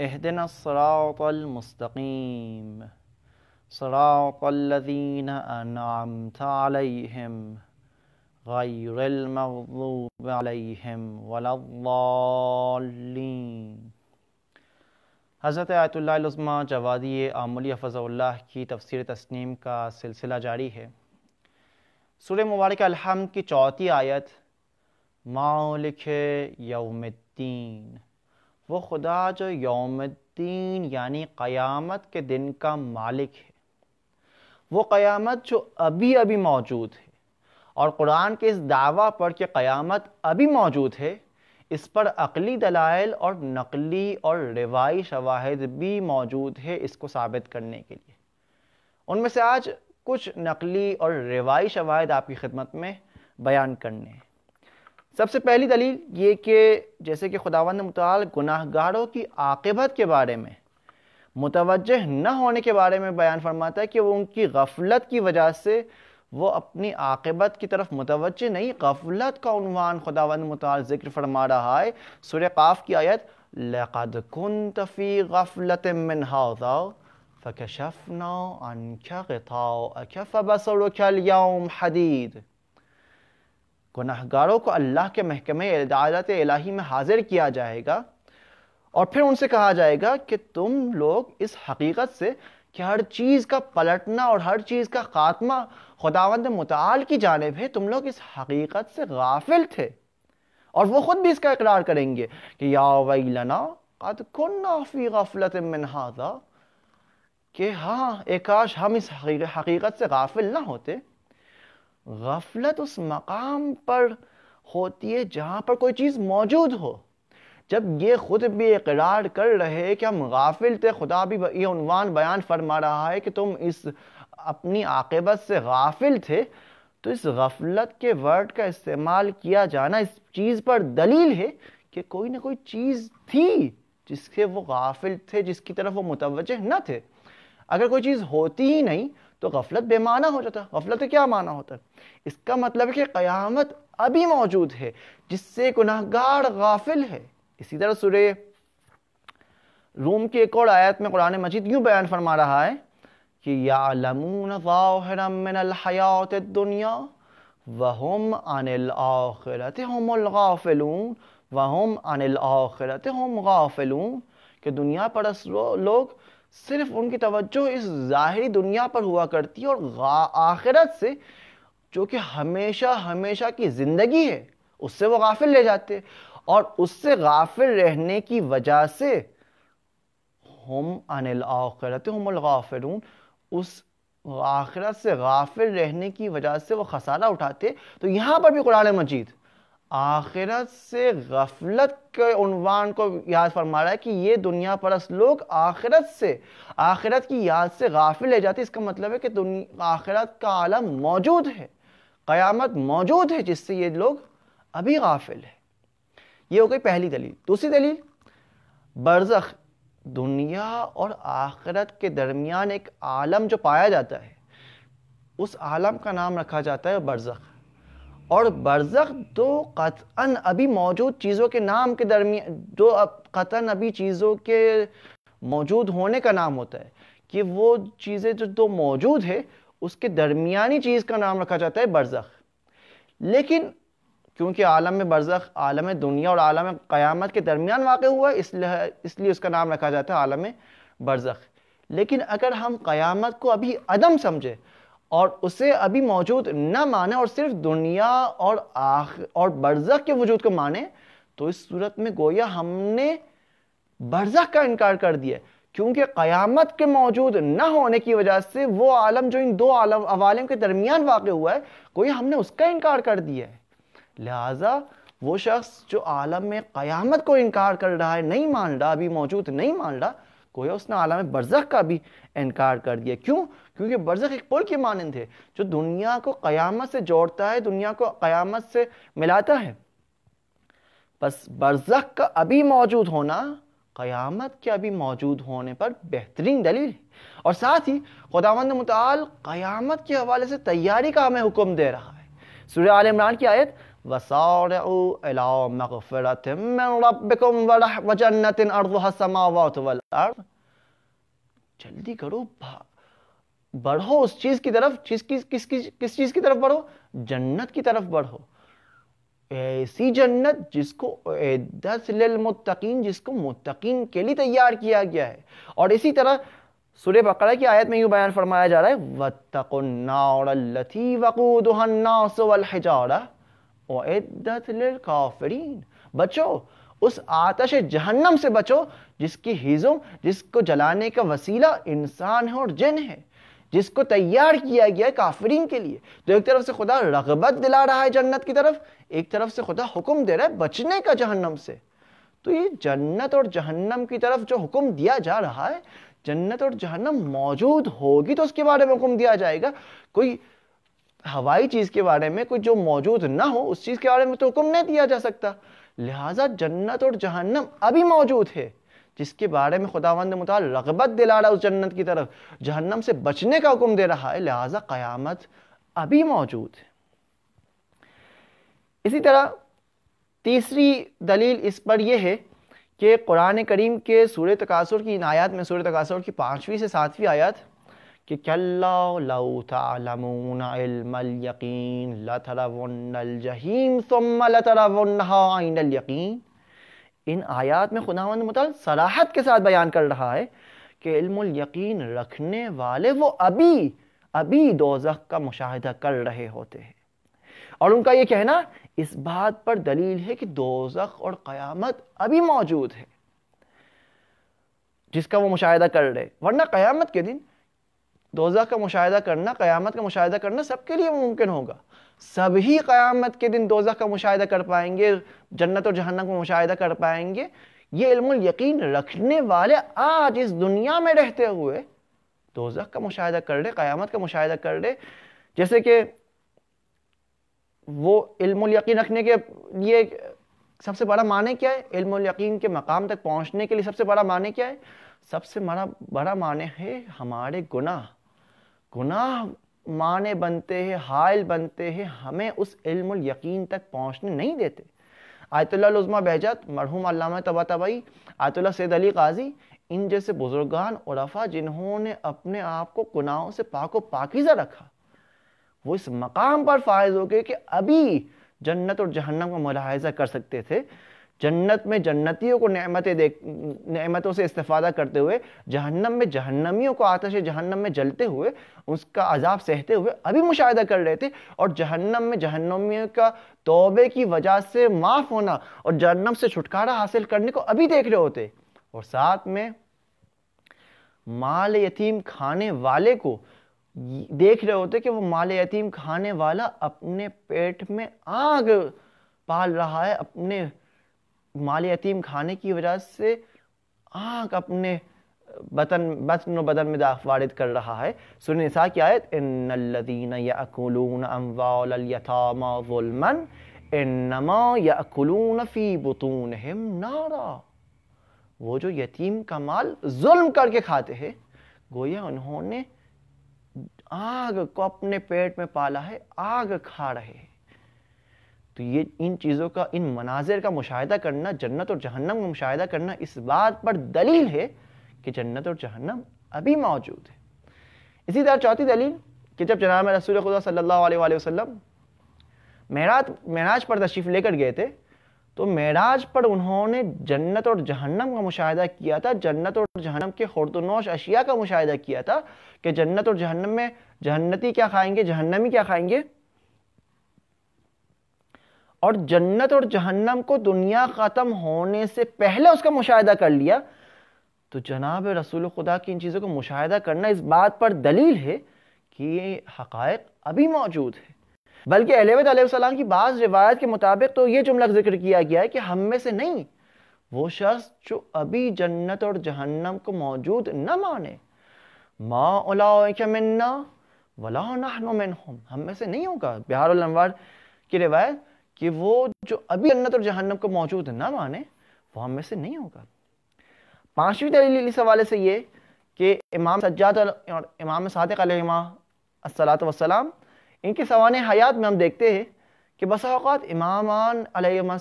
اهدنا الصراط المستقيم صراط الذين أنعمت عليهم غير المغضوب عليهم ولا الضالين हज़रत आयतुल्लाज़मा जवादी आमली हफ़ल्ला की तफसर तस्नीम का सिलसिला जारी है सूर्य मुबारक अलहम की चौथी आयत मालिक यौमद्दीन वो खुदा जो योमद्दीन यानी क़यामत के दिन का मालिक है वो क़यामत जो अभी अभी मौजूद है और कुरान के इस दावा पर कि क़यामत अभी मौजूद है इस पर अकली दलाइल और नकली और रिवाई शवाहद भी मौजूद है इसको साबित करने के लिए उनमें से आज कुछ नकली और रिवाई शवाहद आपकी खिदमत में बयान करने हैं सबसे पहली दलील ये कि जैसे कि खुदावंद मुताल गुनाहगारों की आकबत के बारे में मुतवजह न होने के बारे में बयान फरमाता है कि वो उनकी गफलत की वजह से वो अपनी आकबत की तरफ मुतवजह नहीं गफलत का उनवान खुदावंद मुताल जिक्र फरमा रहा है सुर काफ की आयत लकद कन तफ़ी गफलत मिन हाउ फ़कशफ़ नाओ अनख्या ख़ाओ अख्या फ़बसर ख्याल हदीद गुनाहगारों को अल्लाह के महकमे अदालत इलाही में हाजिर किया जाएगा और फिर उनसे कहा जाएगा कि तुम लोग इस हकीकत से कि हर चीज़ का पलटना और हर चीज़ का खात्मा खुदावंद मताल की जानब है तुम लोग इस हकीकत से गाफिल थे और वो ख़ुद भी इसका इकरार करेंगे कि या वही लना कद कन्नाफ़ी गफलत मिनहाजा कि हाँ एकाश हम इस हकीकत से गाफिल ना होते गफलत उस मकाम पर होती है जहाँ पर कोई चीज़ मौजूद हो जब ये खुद भी इकरार कर रहे कि हम गाफिल थे खुदा भी ये उनवान बयान फरमा रहा है कि तुम इस अपनी आकबत से गाफिल थे तो इस गफलत के वर्ड का इस्तेमाल किया जाना इस चीज़ पर दलील है कि कोई ना कोई चीज़ थी जिसके वो गाफिल थे जिसकी तरफ वो मुतवजह न थे अगर कोई चीज़ होती ही नहीं तो गफलत बेमाना हो जाता गफलत क्या माना होता है इसका मतलब है कि क़यामत अभी मौजूद है जिससे गुनाहगार गाफिल है इसी तरह सुरे रूम की एक और आयत में कुरान मजीद यूँ बयान फरमा रहा है कि या यालमून दुनिया वहम अनिल आखिरत हम गाफिलून वहम अनिल आखिरत हम गाफिलून कि दुनिया परस लोग सिर्फ उनकी तवज्जो इस ज़ाहरी दुनिया पर हुआ करती है और आखिरत से जो कि हमेशा हमेशा की ज़िंदगी है उससे वो गाफिल ले जाते और उससे गाफिल रहने की वजह से हम अनिल आखिरत हमल उस आखिरत से गाफिल रहने की वजह से वो खसारा उठाते तो यहाँ पर भी कुरान मजीद आखिरत से गफलत के उनवान को याद फरमा रहा है कि ये दुनिया परस लोग आखिरत से आखिरत की याद से गाफिल ले जाते इसका मतलब है कि आखिरत का आलम मौजूद है क़यामत मौजूद है जिससे ये लोग अभी गाफिल है ये हो गई पहली दलील दूसरी दलील बरजख दुनिया और आखिरत के दरमियान एक आलम जो पाया जाता है उस आलम का नाम रखा जाता है बरजख और बरज़ दो कतन अभी मौजूद चीज़ों के नाम के दरमिया दो कतान अभी चीज़ों के मौजूद होने का नाम होता है कि वो चीज़ें जो दो मौजूद है उसके दरमियानी चीज़ का नाम रखा जाता है बरज़ लेकिन क्योंकि आलम में आलम दुनिया और आलम क्यामत के दरमियान वाक़ हुआ है इसलिए इसलिए उसका नाम रखा जाता है आलम बरज़ लेकिन अगर हम क़यामत को अभी अदम समझें और उसे अभी मौजूद न माने और सिर्फ दुनिया और आख और बरजक के वजूद को माने तो इस सूरत में गोया हमने बरजक का इनकार कर दिया क्योंकि क़यामत के मौजूद ना होने की वजह से वो आलम जो इन दो आलम अवालम के दरमियान वाक़ हुआ है गोया हमने उसका इनकार कर दिया है लिहाजा वो शख्स जो आलम में क़यामत को इनकार कर रहा है नहीं मान रहा अभी मौजूद नहीं मान रहा कोई उसने आलम बरजक का भी इनकार कर दिया क्यों क्योंकि बरसख एक पुल के मानंद है जो दुनिया को क़यामत से जोड़ता है दुनिया को क़यामत से मिलाता है बस बरसख का अभी मौजूद होना क़यामत के अभी मौजूद होने पर बेहतरीन दलील है और साथ ही खुदावंद मताल क़यामत के हवाले से तैयारी का हमें हुक्म दे रहा है सूर्य आल इमरान की आयत जल्दी करो बढ़ो उस चीज की तरफ चीज की किस किस किस चीज की तरफ बढ़ो जन्नत की तरफ बढ़ो ऐसी जन्नत जिसको दस मुत्तकीन जिसको मुत्तकीन के लिए तैयार किया गया है और इसी तरह सूर्य बकरा की आयत में यूं बयान फरमाया जा रहा है वकूदुहन्नास वत्तकुन्नाथी वकूदहारा काफरीन बचो उस आतश जहन्नम से बचो जिसकी हिजों जिसको जलाने का वसीला इंसान है और जिन है जिसको तैयार किया गया है काफरीन के लिए तो एक तरफ से खुदा रगबत दिला रहा है जन्नत की तरफ एक तरफ से खुदा हुक्म दे रहा है बचने का जहन्नम से तो ये जन्नत और जहन्नम की तरफ जो हुक्म दिया जा रहा है जन्नत और जहन्नम मौजूद होगी तो उसके बारे में हुक्म दिया जाएगा कोई हवाई चीज़ के बारे में कोई जो मौजूद ना हो उस चीज़ के बारे में तो हुक्म नहीं दिया जा सकता लिहाजा जन्नत और जहन्नम अभी मौजूद है जिसके बारे में खुदावंद मुताल रगबत दिला रहा है उस जन्नत की तरफ जहन्नम से बचने का हुक्म दे रहा है लिहाजा क़यामत अभी मौजूद है इसी तरह तीसरी दलील इस पर यह है कि कुरान करीम के सूर तकासुर की इन आयात में सूर तकासुर की पाँचवीं से सातवीं आयात कि यकीन इन आयात में खुदावंद मुतल सराहत के साथ बयान कर रहा है कि इल्मुल यकीन रखने वाले वो अभी अभी दोजख का मुशाहिदा कर रहे होते हैं और उनका ये कहना इस बात पर दलील है कि दोजख और क़यामत अभी मौजूद है जिसका वो मुशाहिदा कर रहे वरना क़यामत के दिन दोजा का मुशाह करना क्यामत का मुशाह करना सबके लिए मुमकिन होगा सभी क़यामत के दिन दोजा का मुशाह कर पाएंगे जन्नत और जहन्नम का मुशाह कर पाएंगे ये इल्मुल यकीन रखने वाले आज इस दुनिया में रहते हुए दोजा का मुशाह कर ले क्यामत का मुशाह कर ले जैसे कि वो इल्मुल यकीन रखने के लिए सबसे बड़ा माने क्या है इल्मुल यकीन के मकाम तक पहुंचने के लिए सबसे बड़ा माने क्या है सबसे बड़ा बड़ा माने है हमारे गुनाह गुनाह माने बनते हैं हायल बनते हैं हमें उस इल्म यकीन तक पहुंचने नहीं देते आयतुल्लाजमा बहजत मरहूम Allameh Tabatabai Ayatollah Sayyid Ali Qazi इन जैसे बुजुर्गान उरफा जिन्होंने अपने आप को गुनाहों से पाको पाकिजा रखा वो इस मकाम पर फायज हो गए कि अभी जन्नत और जहन्नम का मुलाहजा कर सकते थे जन्नत में जन्नतियों को नमतें देख नमतों से इस्तेफादा करते हुए जहन्नम में जहन्नमियों को आतश जहन्नम में जलते हुए उसका अजाब सहते हुए अभी मुशाह कर रहे थे और जहन्नम में जहन्नमियों का तोबे की वजह से माफ़ होना और जहन्नम से छुटकारा हासिल करने को अभी देख रहे होते और साथ में माल यतीम खाने वाले को देख रहे होते कि वो माल यतीम खाने वाला अपने पेट में आग पाल रहा है अपने माल यतीम खाने की वजह से आँख अपने बतन बतन बदन में वारद कर रहा है सुन निसा की आयत इन यअकुलून अमवालल यतामा ज़ुल्मन इन्नमा यअकुलून फी नारा वो जो यतीम का माल जुल्म करके खाते हैं गोया उन्होंने आग को अपने पेट में पाला है आग खा रहे हैं तो ये इन चीज़ों का इन मनाजिर का मुशाह करना जन्नत और जहन्नम का मुशाह करना इस बात पर दलील है कि जन्नत और जहन्नम अभी मौजूद है इसी तरह चौथी दलील कि जब जनाब रसूल खुदा सल्ला वसम महराज महराज पर तशरीफ़ लेकर गए थे तो महराज पर उन्होंने जन्नत और जहन्नम का मुशाह किया था जन्नत और जहन्नम के हरदनोश अशिया का मुशाह किया था कि जन्नत और जहन्नम में जहन्नती क्या खाएंगे जहन्नमी क्या खाएंगे और जन्नत और जहन्नम को दुनिया ख़त्म होने से पहले उसका मुशाह कर लिया तो जनाब रसूल खुदा की इन चीज़ों को मुशाह करना इस बात पर दलील है कि ये हक़ायक अभी मौजूद है बल्कि सलाम की बाज़ रिवायत के मुताबिक तो ये जुमला जिक्र किया गया है कि हम में से नहीं वो शख्स जो अभी जन्नत और जहन्नम को मौजूद न माने माँ वला हम में से नहीं होगा बिहार की रिवायत कि वो जो अभी जन्नत और जहन्नम को मौजूद ना माने वो हम में से नहीं होगा पांचवी दलील इस हवाले से ये कि इमाम सज्जाद और इमाम सादिक सलात वसलाम इनके सवान हयात में हम देखते हैं कि बस अवत इमामान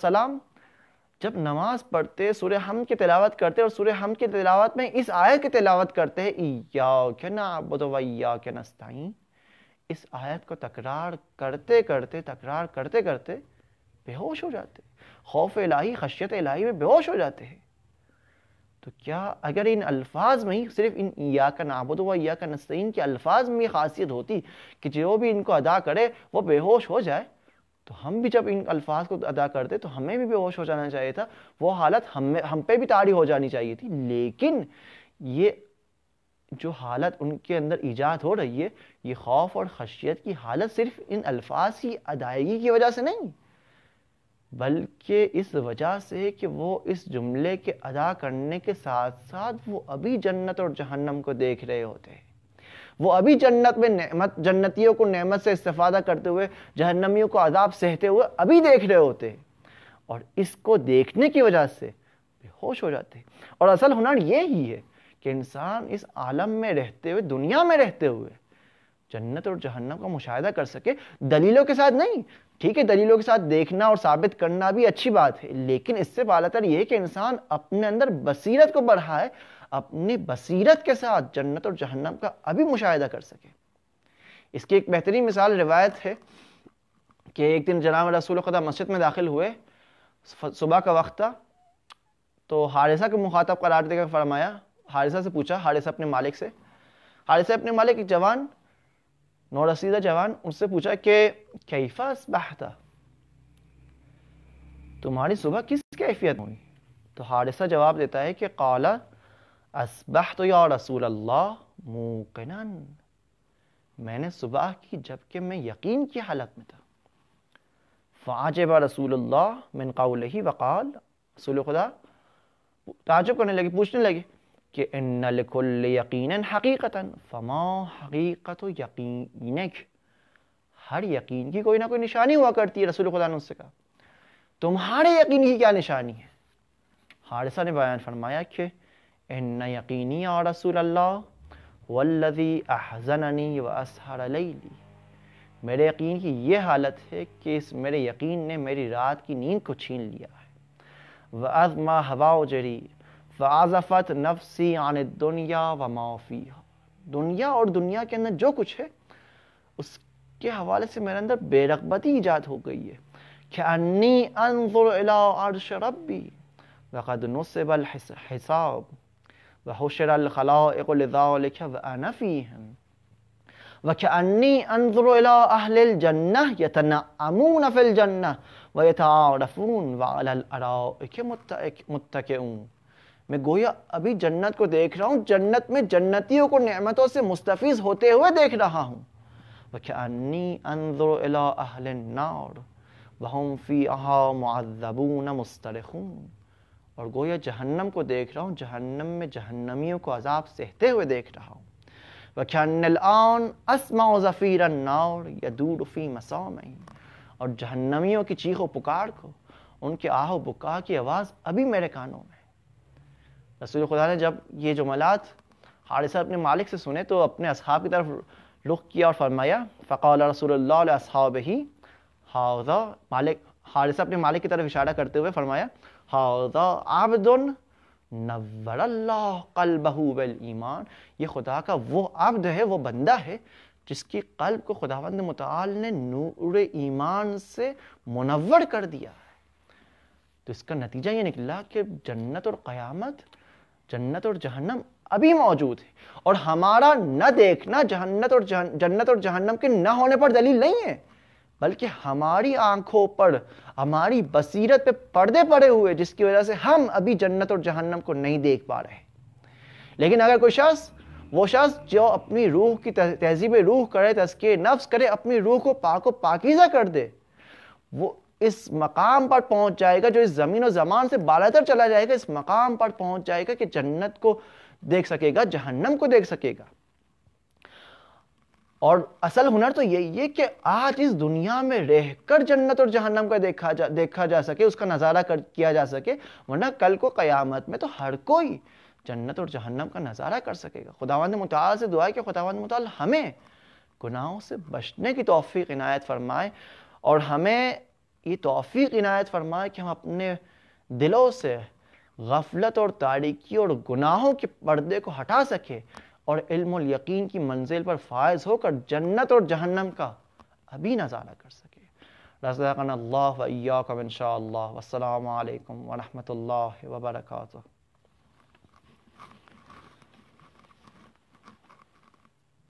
सलाम जब नमाज पढ़ते सूर्य हम की तिलावत करते और सूर्य हम की तिलावत में इस आयत की तिलावत करते हैं या क्या क्या इस आयत को तकरार करते करते तकरार करते करते बेहोश हो जाते खौफ इलाही खशियत इलाही में बेहोश हो जाते हैं तो क्या अगर इन अल्फाज में ही सिर्फ इन या का नाबुद व या का नस्तीन के अल्फाज में ये खासियत होती कि जो भी इनको अदा करे वो बेहोश हो जाए तो हम भी जब इन अल्फाज को अदा करते तो हमें भी बेहोश हो जाना चाहिए था वो हालत हम हम पे भी ताड़ी हो जानी चाहिए थी लेकिन ये जो हालत उनके अंदर ईजाद हो रही है ये खौफ और खशियत की हालत सिर्फ इन अल्फाज की अदायगी की वजह से नहीं बल्कि इस वजह से कि वो इस जुमले के अदा करने के साथ साथ वो अभी जन्नत और जहन्नम को देख रहे होते हैं वो अभी जन्नत में नेमत जन्नतियों को नेमत से इस्तेफादा करते हुए जहन्नमियों को अदाब सहते हुए अभी देख रहे होते हैं और इसको देखने की वजह से बेहोश हो जाते हैं और असल हुनर ये ही है कि इंसान इस आलम में रहते हुए दुनिया में रहते हुए जन्नत और जहन्नम का मुशाह कर सके दलीलों के साथ नहीं ठीक है दलीलों के साथ देखना और साबित करना भी अच्छी बात है लेकिन इससे बालातर यह कि इंसान अपने अंदर बसीरत को बढ़ाए अपनी बसीरत के साथ जन्नत और जहन्नम का अभी मुशाह कर सके इसकी एक बेहतरीन मिसाल रिवायत है कि एक दिन जनाब रसूल खुदा मस्जिद में दाखिल हुए सुबह का वक्त था तो हारिसा के मुखातब करार देकर फरमाया हारिसा से पूछा हारिसा अपने मालिक से हारिसा अपने मालिक एक जवान नौरसीदा जवान उनसे पूछा कि कैफा बहता तुम्हारी सुबह किस कैफियत हुई तो हारिसा जवाब देता है कि काला असबह तो या रसूल अल्लाह मुकनन मैंने सुबह की जबकि मैं यकीन की हालत में था फ़ाजब रसूल मिन काउल ही वक़ाल रसूल खुदा ताजुब करने लगे पूछने लगे कि नकुल यकीन हकीकता फमा हकीकत यकीन हर यकीन की कोई ना कोई निशानी हुआ करती है रसूल खुदा ने उससे कहा तुम्हारे यकीन की क्या निशानी है हारसा ने बयान फरमाया कि इन यकीनी और रसूल अल्लाह वल्लि अहजननी व असहर लैली मेरे यकीन की यह हालत है कि इस मेरे यकीन ने मेरी रात की नींद को छीन लिया है व अजमा हवा जरी फाजफत नफसी आन दुनिया व माफी दुनिया और दुनिया के अंदर जो कुछ है उसके हवाले से मेरे अंदर बेरगबती ईजाद हो गई है खन्नी रबी वक़द हिसाब व मैं गोया अभी जन्नत को देख रहा हूँ जन्नत में जन्नतियों को नमतों से मुस्तफ़ होते हुए देख रहा हूँ और गोया जहन्नम को देख रहा हूँ जहन्नम में जहन्नमियों को अजाब सहते हुए देख रहा हूँ वख्यान असमा ज़फ़ीर या दूर और जहन्नमियों की चीखो पुकार को उनके आहो बुका की आवाज़ अभी मेरे कानों में रसूल खुदा ने जब ये जुमलात हारिस अपने मालिक से सुने तो अपने अब की तरफ रुख किया और फरमाया फ़कौल रसूल अब ही हाउद मालिक हारिस अपने मालिक की तरफ इशारा करते हुए फरमाया आबद आबदन बहूबल ईमान ये खुदा का वो आबद है वो बंदा है जिसकी कल्ब को खुदावंद मताल ने नूर ईमान से मुनवर कर दिया है तो इसका नतीजा ये निकला कि जन्नत और क़यामत जन्नत और जहन्नम अभी मौजूद है और हमारा न देखना जहन्नत और जन्नत और जहन्नम के न होने पर दलील नहीं है बल्कि हमारी आंखों पर हमारी बसीरत पे पर्दे पड़े हुए जिसकी वजह से हम अभी जन्नत और जहन्नम को नहीं देख पा रहे लेकिन अगर कोई शख्स वो शख्स जो अपनी रूह की तहजीब रूह करे तस्के नफ्स करे अपनी रूह को पाको पाकिजा कर दे वो इस मकाम पर पहुंच जाएगा जो इस ज़मीन और ज़मान से बालातर चला जाएगा इस मकाम पर पहुंच जाएगा कि जन्नत को देख सकेगा जहन्नम को देख सकेगा और असल हुनर तो यही है कि आज इस दुनिया में रहकर जन्नत और जहन्नम का देखा जा देखा जा सके उसका नज़ारा कर किया जा सके वरना कल को क़यामत में तो हर कोई जन्नत और जहन्नम का नज़ारा कर सकेगा खुदावंद मुताल से दुआ कि खुदावंद मुताल हमें गुनाहों से बचने की तोफ़ी इनायत फरमाए और हमें ये तोफ़ी इनायत फरमाए कि हम अपने दिलों से गफलत और तारीकी और गुनाहों के पर्दे को हटा सके और इल्म यकीन की मंजिल पर फायज होकर जन्नत और जहन्नम का अभी नज़ारा कर सके रजाकन अल्लाह वैयाकम इन शाह वरहमल वबरकू